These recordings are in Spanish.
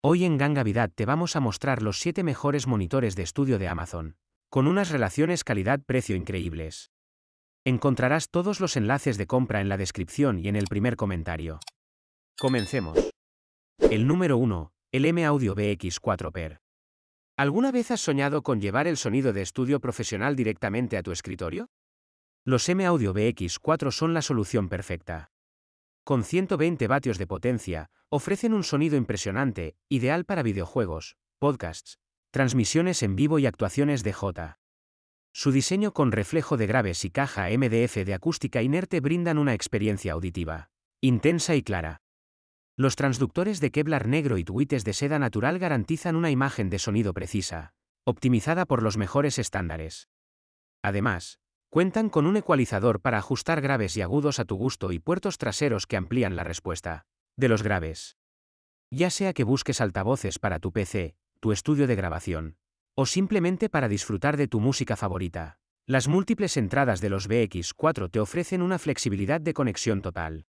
Hoy en Gangavidad te vamos a mostrar los 7 mejores monitores de estudio de Amazon, con unas relaciones calidad-precio increíbles. Encontrarás todos los enlaces de compra en la descripción y en el primer comentario. Comencemos. El número 1, el M Audio BX4 Per. ¿Alguna vez has soñado con llevar el sonido de estudio profesional directamente a tu escritorio? Los M Audio BX4 son la solución perfecta. Con 120 vatios de potencia, ofrecen un sonido impresionante, ideal para videojuegos, podcasts, transmisiones en vivo y actuaciones de J. Su diseño con reflejo de graves y caja MDF de acústica inerte brindan una experiencia auditiva, intensa y clara. Los transductores de Kevlar negro y tuites de seda natural garantizan una imagen de sonido precisa, optimizada por los mejores estándares. Además, cuentan con un ecualizador para ajustar graves y agudos a tu gusto y puertos traseros que amplían la respuesta, de los graves. Ya sea que busques altavoces para tu PC, tu estudio de grabación, o simplemente para disfrutar de tu música favorita, las múltiples entradas de los BX4 te ofrecen una flexibilidad de conexión total.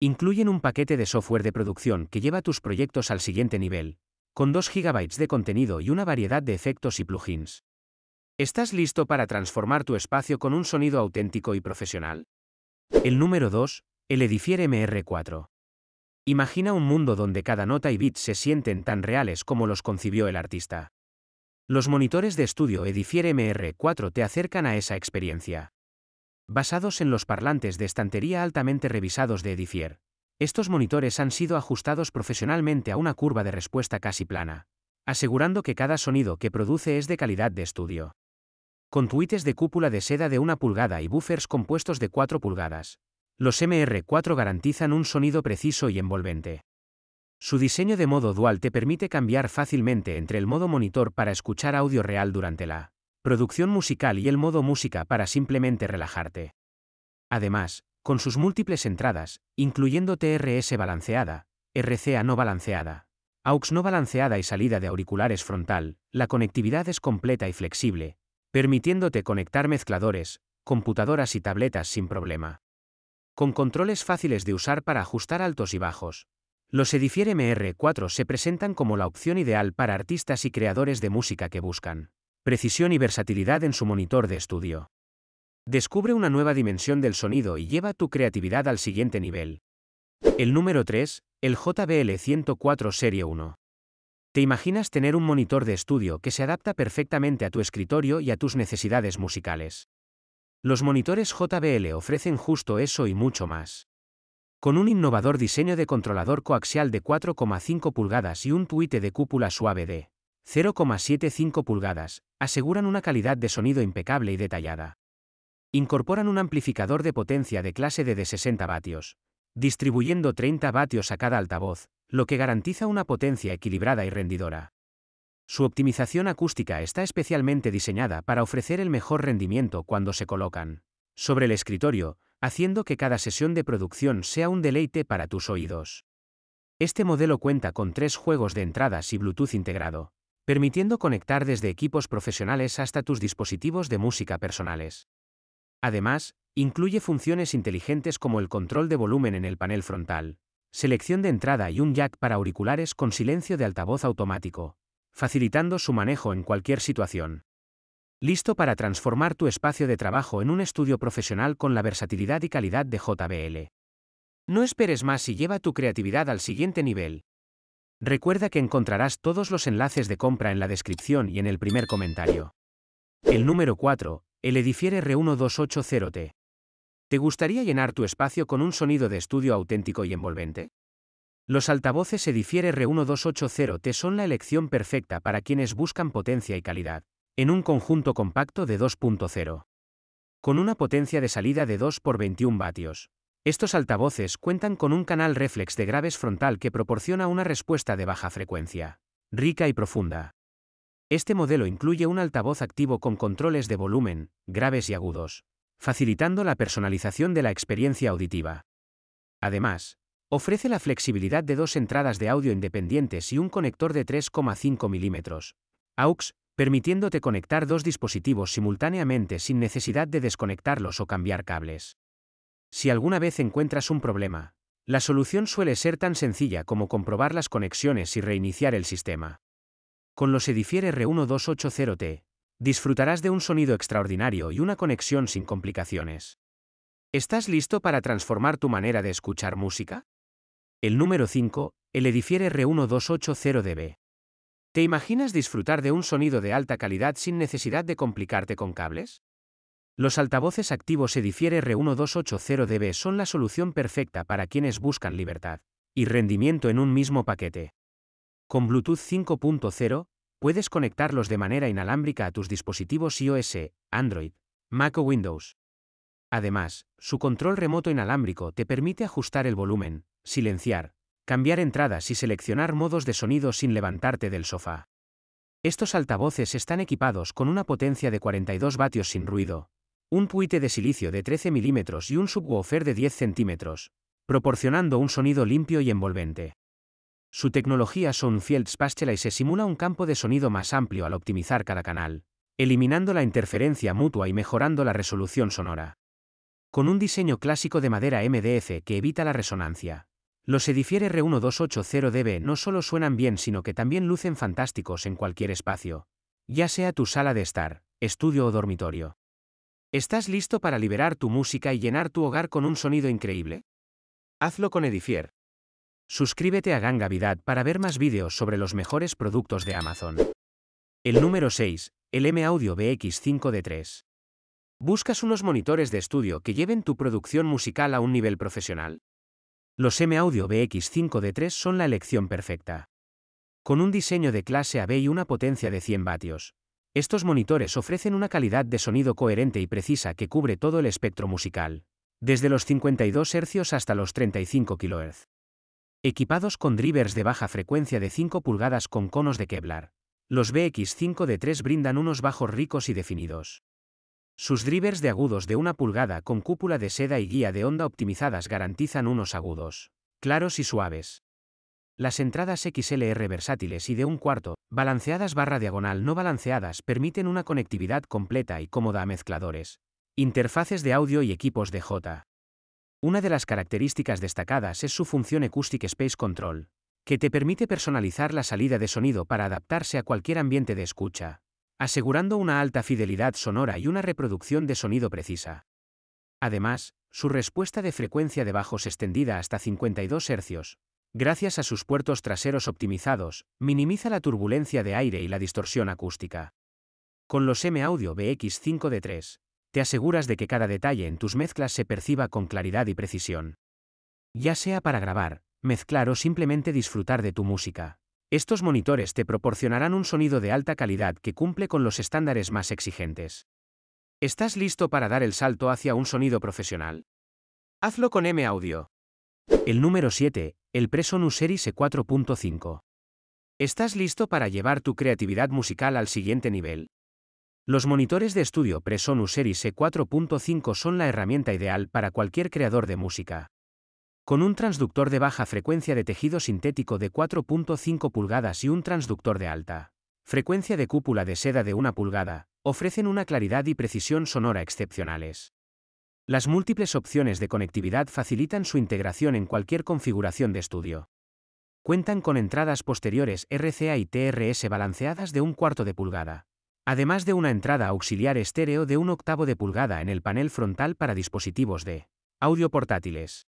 Incluyen un paquete de software de producción que lleva tus proyectos al siguiente nivel, con 2 GB de contenido y una variedad de efectos y plugins. ¿Estás listo para transformar tu espacio con un sonido auténtico y profesional? El número 2, el Edifier MR4. Imagina un mundo donde cada nota y beat se sienten tan reales como los concibió el artista. Los monitores de estudio Edifier MR4 te acercan a esa experiencia. Basados en los parlantes de estantería altamente revisados de Edifier, estos monitores han sido ajustados profesionalmente a una curva de respuesta casi plana, asegurando que cada sonido que produce es de calidad de estudio. Con tuites de cúpula de seda de una pulgada y buffers compuestos de cuatro pulgadas, los MR4 garantizan un sonido preciso y envolvente. Su diseño de modo dual te permite cambiar fácilmente entre el modo monitor para escuchar audio real durante la producción musical y el modo música para simplemente relajarte. Además, con sus múltiples entradas, incluyendo TRS balanceada, RCA no balanceada, AUX no balanceada y salida de auriculares frontal, la conectividad es completa y flexible, permitiéndote conectar mezcladores, computadoras y tabletas sin problema con controles fáciles de usar para ajustar altos y bajos. Los Edifier MR4 se presentan como la opción ideal para artistas y creadores de música que buscan precisión y versatilidad en su monitor de estudio. Descubre una nueva dimensión del sonido y lleva tu creatividad al siguiente nivel. El número 3, el JBL 104 Serie 1. ¿Te imaginas tener un monitor de estudio que se adapta perfectamente a tu escritorio y a tus necesidades musicales? Los monitores JBL ofrecen justo eso y mucho más. Con un innovador diseño de controlador coaxial de 4,5 pulgadas y un tuite de cúpula suave de 0,75 pulgadas, aseguran una calidad de sonido impecable y detallada. Incorporan un amplificador de potencia de clase D de 60 vatios, distribuyendo 30 vatios a cada altavoz, lo que garantiza una potencia equilibrada y rendidora. Su optimización acústica está especialmente diseñada para ofrecer el mejor rendimiento cuando se colocan sobre el escritorio, haciendo que cada sesión de producción sea un deleite para tus oídos. Este modelo cuenta con tres juegos de entradas y Bluetooth integrado, permitiendo conectar desde equipos profesionales hasta tus dispositivos de música personales. Además, incluye funciones inteligentes como el control de volumen en el panel frontal, selección de entrada y un jack para auriculares con silencio de altavoz automático, facilitando su manejo en cualquier situación. Listo para transformar tu espacio de trabajo en un estudio profesional con la versatilidad y calidad de JBL. No esperes más y lleva tu creatividad al siguiente nivel. Recuerda que encontrarás todos los enlaces de compra en la descripción y en el primer comentario. El número 4, el Edifier R1280T. ¿Te gustaría llenar tu espacio con un sonido de estudio auténtico y envolvente? Los altavoces Edifiere R1280T son la elección perfecta para quienes buscan potencia y calidad, en un conjunto compacto de 2.0. Con una potencia de salida de 2 por 21 vatios. Estos altavoces cuentan con un canal reflex de graves frontal que proporciona una respuesta de baja frecuencia, rica y profunda. Este modelo incluye un altavoz activo con controles de volumen, graves y agudos, facilitando la personalización de la experiencia auditiva. Además, Ofrece la flexibilidad de dos entradas de audio independientes y un conector de 3,5 milímetros. AUX, permitiéndote conectar dos dispositivos simultáneamente sin necesidad de desconectarlos o cambiar cables. Si alguna vez encuentras un problema, la solución suele ser tan sencilla como comprobar las conexiones y reiniciar el sistema. Con los Edifier R1280T, disfrutarás de un sonido extraordinario y una conexión sin complicaciones. ¿Estás listo para transformar tu manera de escuchar música? El número 5, el Edifier R1280DB. ¿Te imaginas disfrutar de un sonido de alta calidad sin necesidad de complicarte con cables? Los altavoces activos Edifier R1280DB son la solución perfecta para quienes buscan libertad y rendimiento en un mismo paquete. Con Bluetooth 5.0, puedes conectarlos de manera inalámbrica a tus dispositivos iOS, Android, Mac o Windows. Además, su control remoto inalámbrico te permite ajustar el volumen, silenciar, cambiar entradas y seleccionar modos de sonido sin levantarte del sofá. Estos altavoces están equipados con una potencia de 42 vatios sin ruido, un puite de silicio de 13 milímetros y un subwoofer de 10 centímetros, proporcionando un sonido limpio y envolvente. Su tecnología Soundfields y se simula un campo de sonido más amplio al optimizar cada canal, eliminando la interferencia mutua y mejorando la resolución sonora. Con un diseño clásico de madera MDF que evita la resonancia, los Edifier R1280DB no solo suenan bien sino que también lucen fantásticos en cualquier espacio, ya sea tu sala de estar, estudio o dormitorio. ¿Estás listo para liberar tu música y llenar tu hogar con un sonido increíble? Hazlo con Edifier. Suscríbete a Gangavidad para ver más vídeos sobre los mejores productos de Amazon. El número 6, el M-Audio BX5D3. ¿Buscas unos monitores de estudio que lleven tu producción musical a un nivel profesional? Los M-Audio BX5 D3 son la elección perfecta. Con un diseño de clase AB y una potencia de 100 vatios, estos monitores ofrecen una calidad de sonido coherente y precisa que cubre todo el espectro musical, desde los 52 Hz hasta los 35 kHz. Equipados con drivers de baja frecuencia de 5 pulgadas con conos de Kevlar, los BX5 D3 brindan unos bajos ricos y definidos. Sus drivers de agudos de una pulgada con cúpula de seda y guía de onda optimizadas garantizan unos agudos claros y suaves. Las entradas XLR versátiles y de un cuarto, balanceadas barra diagonal no balanceadas permiten una conectividad completa y cómoda a mezcladores, interfaces de audio y equipos de J. Una de las características destacadas es su función Acoustic Space Control, que te permite personalizar la salida de sonido para adaptarse a cualquier ambiente de escucha asegurando una alta fidelidad sonora y una reproducción de sonido precisa. Además, su respuesta de frecuencia de bajos extendida hasta 52 Hz, gracias a sus puertos traseros optimizados, minimiza la turbulencia de aire y la distorsión acústica. Con los M-Audio BX5D3, te aseguras de que cada detalle en tus mezclas se perciba con claridad y precisión. Ya sea para grabar, mezclar o simplemente disfrutar de tu música, estos monitores te proporcionarán un sonido de alta calidad que cumple con los estándares más exigentes. ¿Estás listo para dar el salto hacia un sonido profesional? Hazlo con M Audio. El número 7, el Presonus Series 4.5. E ¿Estás listo para llevar tu creatividad musical al siguiente nivel? Los monitores de estudio Presonus Series 4.5 e son la herramienta ideal para cualquier creador de música. Con un transductor de baja frecuencia de tejido sintético de 4.5 pulgadas y un transductor de alta frecuencia de cúpula de seda de una pulgada, ofrecen una claridad y precisión sonora excepcionales. Las múltiples opciones de conectividad facilitan su integración en cualquier configuración de estudio. Cuentan con entradas posteriores RCA y TRS balanceadas de un cuarto de pulgada, además de una entrada auxiliar estéreo de un octavo de pulgada en el panel frontal para dispositivos de audio portátiles.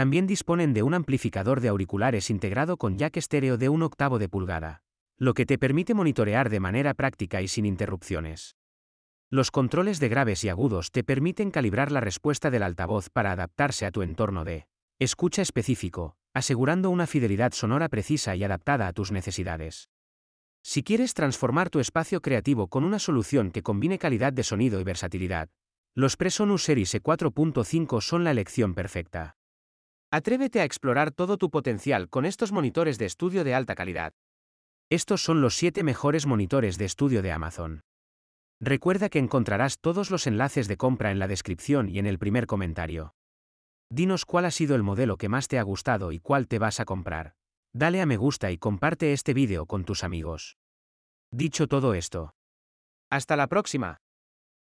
También disponen de un amplificador de auriculares integrado con jack estéreo de un octavo de pulgada, lo que te permite monitorear de manera práctica y sin interrupciones. Los controles de graves y agudos te permiten calibrar la respuesta del altavoz para adaptarse a tu entorno de escucha específico, asegurando una fidelidad sonora precisa y adaptada a tus necesidades. Si quieres transformar tu espacio creativo con una solución que combine calidad de sonido y versatilidad, los Presonus Series E4.5 son la elección perfecta. Atrévete a explorar todo tu potencial con estos monitores de estudio de alta calidad. Estos son los 7 mejores monitores de estudio de Amazon. Recuerda que encontrarás todos los enlaces de compra en la descripción y en el primer comentario. Dinos cuál ha sido el modelo que más te ha gustado y cuál te vas a comprar. Dale a me gusta y comparte este vídeo con tus amigos. Dicho todo esto. Hasta la próxima.